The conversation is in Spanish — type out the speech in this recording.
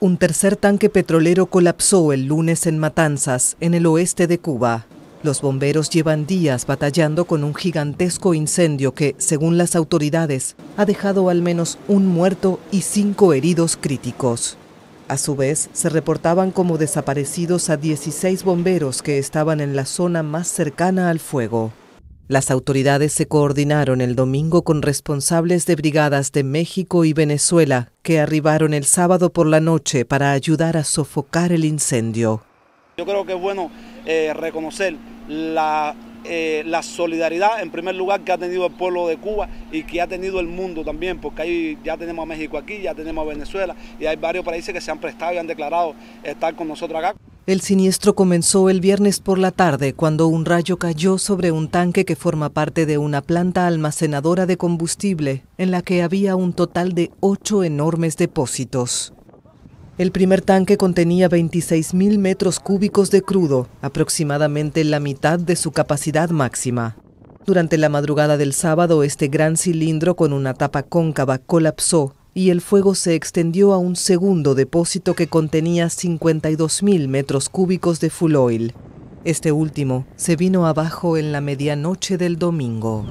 Un tercer tanque petrolero colapsó el lunes en Matanzas, en el oeste de Cuba. Los bomberos llevan días batallando con un gigantesco incendio que, según las autoridades, ha dejado al menos un muerto y cinco heridos críticos. A su vez, se reportaban como desaparecidos a 16 bomberos que estaban en la zona más cercana al fuego. Las autoridades se coordinaron el domingo con responsables de brigadas de México y Venezuela que arribaron el sábado por la noche para ayudar a sofocar el incendio. Yo creo que es bueno eh, reconocer eh, la, solidaridad, en primer lugar, que ha tenido el pueblo de Cuba y que ha tenido el mundo también, porque ahí ya tenemos a México aquí, ya tenemos a Venezuela y hay varios países que se han prestado y han declarado estar con nosotros acá. El siniestro comenzó el viernes por la tarde cuando un rayo cayó sobre un tanque que forma parte de una planta almacenadora de combustible en la que había un total de ocho enormes depósitos. El primer tanque contenía 26.000 metros cúbicos de crudo, aproximadamente la mitad de su capacidad máxima. Durante la madrugada del sábado, este gran cilindro con una tapa cóncava colapsó y el fuego se extendió a un segundo depósito que contenía 52.000 metros cúbicos de full oil. Este último se vino abajo en la medianoche del domingo.